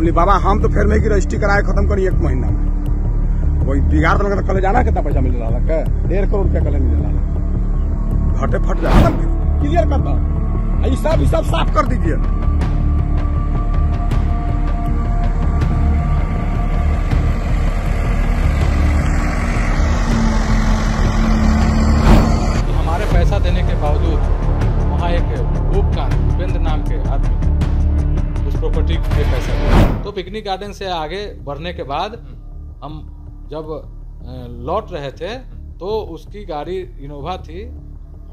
हमने बाबा हम तो फिर में रजिस्ट्री कराए खत्म करी एक महीना में वही बिगाड़ तो कल जाना कितना पैसा मिल रहा है डेढ़ करोड़ रुपया कल मिल रहा है घटे फट जाए क्लियर करता सब सब साफ कर दीजिए पिकनिक गार्डन से आगे बढ़ने के बाद हम्म। हम जब लौट रहे थे हम्म। तो उसकी गाड़ी इनोवा थी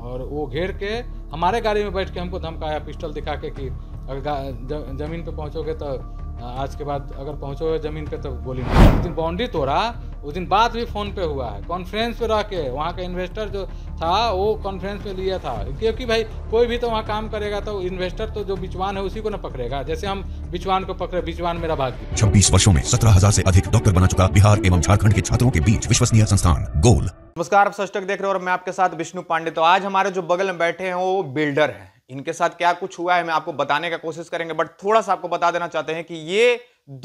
और वो घेर के हमारे गाड़ी में बैठ के हमको धमकाया पिस्टल दिखा के कि अगर जमीन पे पहुंचोगे तो आज के बाद अगर पहुंचोगे जमीन पे तो गोली मार बाउंड्री तोड़ा उस दिन बात भी फ़ोन पे हुआ है कॉन्फ्रेंस पे रह के वहाँ का इन्वेस्टर जो था वो कॉन्फ्रेंस में लिया था क्योंकि भाई कोई भी तो वहाँ काम करेगा तो इन्वेस्टर तो जो बिचवान है उसी को ना पकड़ेगा जैसे हम बिचवान को पकड़े बिचवान मेरा भाग्य छब्बीस वर्षो में सत्रह हजार ऐसी अधिक डॉक्टर बना चुका बिहार एवं झारखंड के छात्रों के बीच विश्वसनीय संस्थान गोल नमस्कार आप देख रहे हो और मैं आपके साथ विष्णु पांडे तो आज हमारे जो बगल में बैठे हैं वो बिल्डर हैं इनके साथ क्या कुछ हुआ है मैं आपको बताने का कोशिश करेंगे बट थोड़ा सा आपको बता देना चाहते हैं कि ये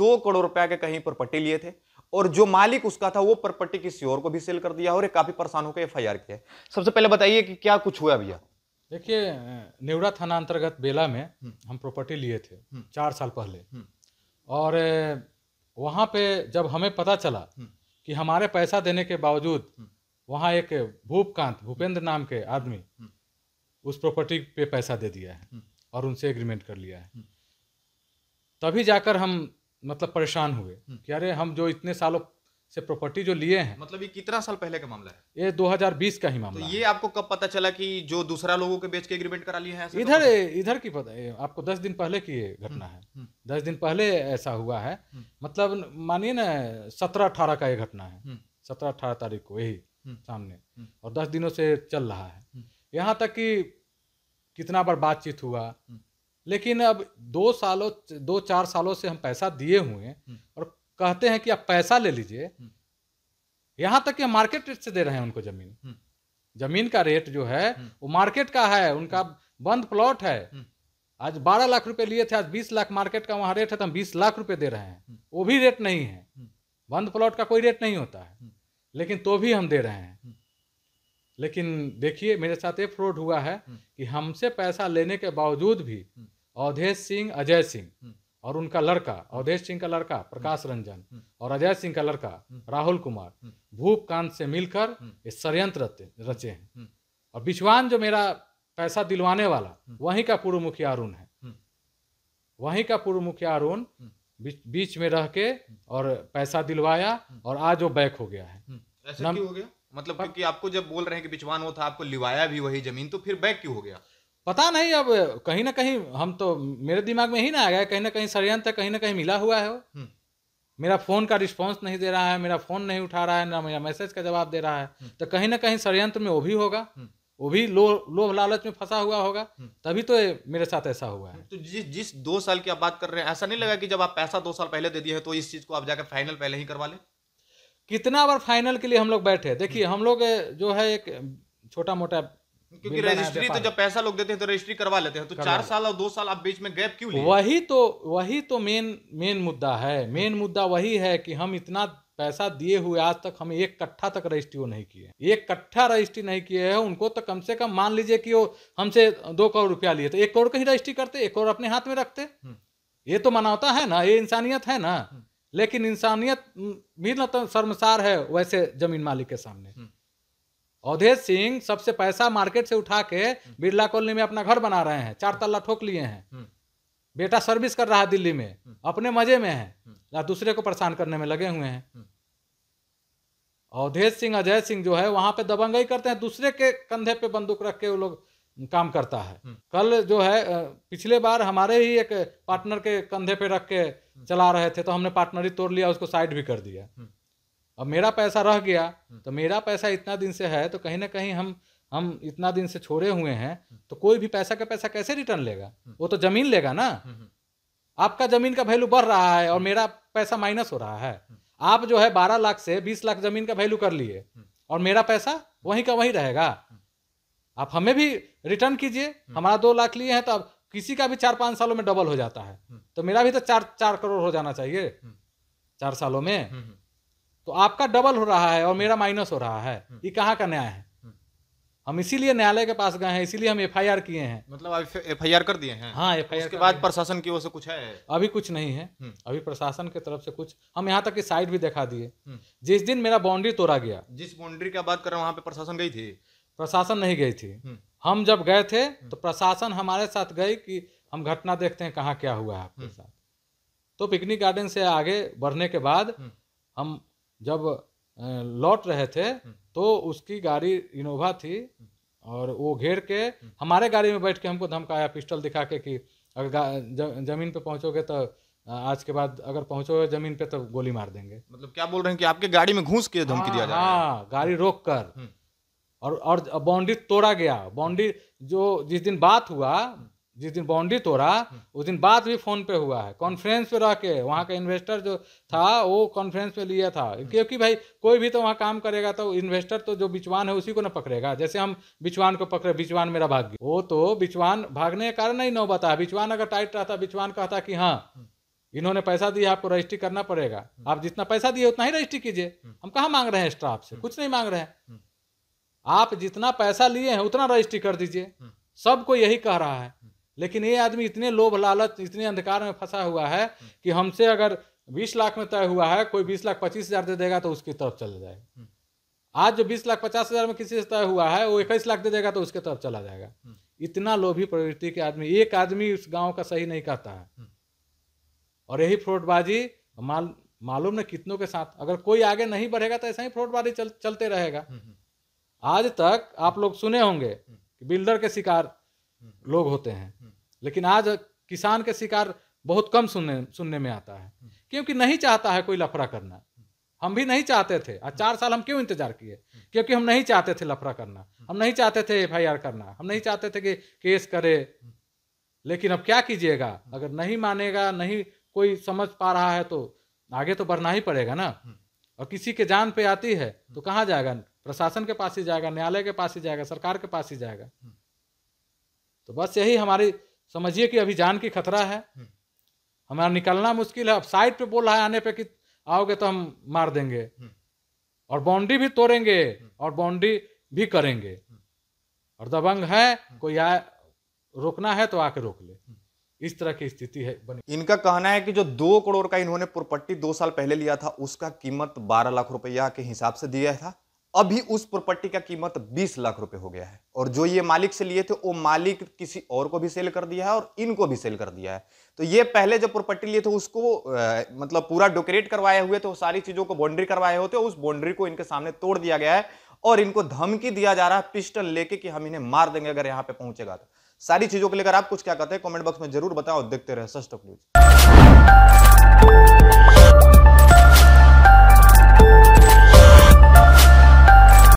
दो करोड़ रुपया के कहीं पट्टी लिए थे और जो मालिक उसका था वो प्रॉपर्टी किसी और को भी सेल कर दिया और काफी परेशान होकर एफ आई आर किया सबसे पहले बताइए कि क्या कुछ हुआ भैया देखिए नेवरा थाना अंतर्गत बेला में हम्म। हम प्रॉपर्टी लिए थे हम्म। चार साल पहले हम्म। और वहाँ पे जब हमें पता चला कि हमारे पैसा देने के बावजूद वहाँ एक भूपकांत भूपेंद्र नाम के आदमी उस प्रॉपर्टी पे पैसा दे दिया है और उनसे एग्रीमेंट कर लिया है तभी जाकर हम मतलब परेशान हुए हम्म। कि अरे हम जो इतने सालों से प्रॉपर्टी जो लिए हैं मतलब ये कितना साल पहले का मामला है ये 2020 का ही तो मामला तो ये आपको कब पता चला कि जो दूसरा लोगों के बेच के एग्रीमेंट करा लिए हैं इधर तो इधर की पता है आपको दस दिन पहले की घटना हम्म, है हम्म। दस दिन पहले ऐसा हुआ है मतलब मानिए ना सत्रह अठारह का ये घटना है सत्रह अठारह तारीख को यही सामने और दस दिनों से चल रहा है यहाँ तक कि कितना बार बातचीत हुआ लेकिन अब दो सालों दो चार सालों से हम पैसा दिए हुए हैं हम्म। और कहते हैं कि आप पैसा ले लीजिए हम्म। यहां तक कि मार्केट रेट से दे रहे हैं उनको जमीन हम्म। जमीन का रेट जो है वो मार्केट का है उनका बंद प्लॉट है आज बारह लाख रुपए लिए थे आज बीस लाख मार्केट का वहां रेट है तो हम बीस लाख रुपए दे रहे हैं वो भी रेट नहीं है बंद प्लॉट का कोई रेट नहीं होता है लेकिन तो भी हम दे रहे हैं लेकिन देखिए मेरे साथ ये फ्रॉड हुआ है हम्म। कि हमसे पैसा लेने के बावजूद भी हम्म। अवधेश सिंह अजय सिंह हम्म। और उनका लड़का अवधेश सिंह का लड़का प्रकाश रंजन और अजय सिंह का लड़का राहुल कुमार भूप कांत से मिलकर इस षडयंत्र रचे हैं और बिचवान जो मेरा पैसा दिलवाने वाला वहीं का पूर्व मुखिया अरुण है वहीं का पूर्व मुखिया अरुण बीच में रह के और पैसा दिलवाया और आज वो बैक हो गया है ऐसा क्यों हो गया मतलब क्योंकि आपको जब बोल रहे हैं कि बिचवान वो था आपको लिवाया भी वही जमीन तो फिर बैक क्यों हो गया पता नहीं अब कहीं ना कहीं हम तो मेरे दिमाग में ही ना आ गया कहीं ना कहीं षडयंत्र कहीं ना कहीं मिला हुआ है हम्म। मेरा फोन का रिस्पॉन्स नहीं दे रहा है मेरा फोन नहीं उठा रहा है ना मेरा मैसेज का जवाब दे रहा है हम्म। तो कहीं ना कहीं षडयंत्र में वो भी होगा हम्म। वो भी लो लोभ लालच में फंसा हुआ होगा तभी तो मेरे साथ ऐसा हुआ है तो जिस जिस दो साल की आप बात कर रहे हैं ऐसा नहीं लगा कि जब आप पैसा दो साल पहले दे दिए हैं तो इस चीज को आप जाकर फाइनल पहले ही करवा लें कितना बार फाइनल के लिए हम लोग बैठे देखिए हम लोग जो है एक छोटा मोटा क्योंकि रजिस्ट्री तो जब पैसा लोग देते हैं तो रजिस्ट्री करवा लेते हैं तो चार साल और दो साल आप बीच में गैप क्यों वही तो वही तो मेन मेन मुद्दा है मेन मुद्दा वही है कि हम इतना पैसा दिए हुए आज तक हम एक कट्ठा तक रजिस्ट्री वो नहीं किए एक कट्ठा रजिस्ट्री नहीं किए है उनको तो कम से कम मान लीजिए कि वो हमसे दो करोड़ रुपया लिए तो एक करोड़ का ही रजिस्ट्री करते एक करोड़ अपने हाथ में रखते हम्म। ये तो मनावता है ना ये इंसानियत है ना हम्म। लेकिन इंसानियत भी तो शर्मसार है वैसे जमीन मालिक के सामने अवधेश हम्म। सिंह सबसे पैसा मार्केट से उठा के हम्म। बिरला कॉलोनी में अपना घर बना रहे हैं चार तल्ला ठोक लिए हैं हम्म। बेटा सर्विस कर रहा है दिल्ली में अपने मजे में है या दूसरे को परेशान करने में लगे हुए हैं अवधेश सिंह अजय सिंह जो है वहां पे दबंगई करते हैं दूसरे के कंधे पे बंदूक रख के वो लोग काम करता है हम्म। कल जो है पिछले बार हमारे ही एक पार्टनर के कंधे पे रख के हम्म। चला रहे थे तो हमने ही तोड़ लिया उसको साइड भी कर दिया हम्म। अब मेरा पैसा रह गया तो मेरा पैसा इतना दिन से है तो कहीं ना कहीं हम हम इतना दिन से छोड़े हुए हैं तो कोई भी पैसा का पैसा कैसे रिटर्न लेगा वो तो जमीन लेगा ना आपका जमीन का वैल्यू बढ़ रहा है और मेरा पैसा माइनस हो रहा है आप जो है बारह लाख से बीस लाख जमीन का वैल्यू कर लिए और मेरा पैसा वहीं का वहीं रहेगा आप हमें भी रिटर्न कीजिए हम्म। हमारा दो लाख लिए हैं तो अब किसी का भी चार पांच सालों में डबल हो जाता है हम्म। तो मेरा भी तो चार चार करोड़ हो जाना चाहिए हम्म। चार सालों में तो आपका डबल हो रहा है और मेरा माइनस हो रहा है ये कहाँ का न्याय है हम इसीलिए न्यायालय के पास गए हैं इसीलिए हम एफ किए हैं मतलब एफ एफ कर दिए हैं हाँ एफ उसके बाद प्रशासन की ओर से कुछ है अभी कुछ नहीं है अभी प्रशासन की तरफ से कुछ हम यहाँ तक की साइड भी दिखा दिए जिस दिन मेरा बाउंड्री तोड़ा गया जिस बाउंड्री का बात कर रहे हैं वहाँ पे प्रशासन गई थी प्रशासन नहीं गई थी हम्म। हम जब गए थे हम्म। तो प्रशासन हमारे साथ गई कि हम घटना देखते हैं कहाँ क्या हुआ है आपके हम्म। साथ तो पिकनिक गार्डन से आगे बढ़ने के बाद हम जब लौट रहे थे तो उसकी गाड़ी इनोवा थी और वो घेर के हमारे गाड़ी में बैठ के हमको धमकाया पिस्टल दिखा के कि अगर जमीन पे पहुंचोगे तो आज के बाद अगर पहुंचोगे जमीन पे तो गोली मार देंगे मतलब क्या बोल रहे हैं कि आपके गाड़ी में घूस के धमकी दिया हाँ गाड़ी रोक कर और और बाउंड्री तोड़ा गया बाउंड्री जो जिस दिन बात हुआ जिस दिन बाउंड्री तोड़ा उस दिन बात भी फ़ोन पे हुआ है कॉन्फ्रेंस पे रह के वहाँ का इन्वेस्टर जो था वो कॉन्फ्रेंस पे लिया था क्योंकि भाई कोई भी तो वहाँ काम करेगा तो इन्वेस्टर तो जो बिचवान है उसी को ना पकड़ेगा जैसे हम बिचवान को पकड़े बिचवान मेरा भाग गया वो तो बिचवान भागने के कारण नहीं नौबत आया बिचवान अगर टाइट रहता बिचवान कहता कि हाँ इन्होंने पैसा दिया आपको रजिस्ट्री करना पड़ेगा आप जितना पैसा दिए उतना ही रजिस्ट्री कीजिए हम कहाँ मांग रहे हैं स्टाफ से कुछ नहीं मांग रहे हैं आप जितना पैसा लिए हैं उतना रजिस्ट्री कर दीजिए हम्म। सबको यही कह रहा है लेकिन ये आदमी इतने लोभ लालच इतने अंधकार में फंसा हुआ है हम्म। कि हमसे अगर बीस लाख में तय हुआ है कोई बीस लाख पच्चीस हजार दे देगा तो उसकी तरफ चला जाएगा हम्म। आज जो बीस लाख पचास हजार में किसी से तय हुआ है वो इक्कीस लाख दे देगा तो उसके तरफ चला जाएगा इतना लोभी प्रवृत्ति के आदमी एक आदमी उस गांव का सही नहीं कहता है और यही फ्रॉडबाजी माल मालूम ना कितनों के साथ अगर कोई आगे नहीं बढ़ेगा तो ऐसा ही फ्रॉडबाजी चल, चलते रहेगा आज तक आप लोग सुने होंगे हम्म। कि बिल्डर के शिकार हम्म। लोग होते हैं हम्म। लेकिन आज किसान के शिकार बहुत कम सुनने सुनने में आता है क्योंकि नहीं चाहता है कोई लफड़ा करना हम भी नहीं चाहते थे आज चार साल हम क्यों इंतजार किए क्योंकि हम नहीं चाहते थे लफड़ा करना हम नहीं चाहते थे एफ करना हम नहीं चाहते थे कि केस करे लेकिन अब क्या कीजिएगा अगर नहीं मानेगा नहीं कोई समझ पा रहा है तो आगे तो बढ़ना ही पड़ेगा ना और किसी के जान पे आती है तो कहाँ जाएगा प्रशासन के पास ही जाएगा न्यायालय के पास ही जाएगा सरकार के पास ही जाएगा तो बस यही हमारी समझिए कि अभी जान की खतरा है हमारा हम्म। निकलना मुश्किल है अब साइड पे बोल रहा है आने पे कि आओगे तो हम मार देंगे हम्म। और बाउंड्री भी तोड़ेंगे हम्म। और बाउंड्री भी करेंगे और दबंग है कोई आए रोकना है तो आके रोक ले इस तरह की स्थिति है बनी इनका कहना है कि जो दो करोड़ का इन्होंने प्रॉपर्टी दो साल पहले लिया था उसका कीमत बारह लाख रुपया के हिसाब से दिया था अभी उस प्रॉपर्टी का कीमत 20 लाख रुपए हो गया है और जो ये मालिक से लिए थे वो मालिक किसी और को भी सेल कर दिया है और इनको भी सेल कर दिया है तो ये पहले जो प्रॉपर्टी लिए थे उसको आ, मतलब पूरा डोकरेट करवाए हुए थे वो सारी चीज़ों को बाउंड्री करवाए होते उस बाउंड्री को इनके सामने तोड़ दिया गया है और इनको धमकी दिया जा रहा है पिस्टल लेके कि हम इन्हें मार देंगे अगर यहाँ पे पहुंचेगा तो सारी चीज़ों को लेकर आप कुछ क्या कहते हैं कॉमेंट बॉक्स में जरूर बताओ देखते रहे सस्ट न्यूज़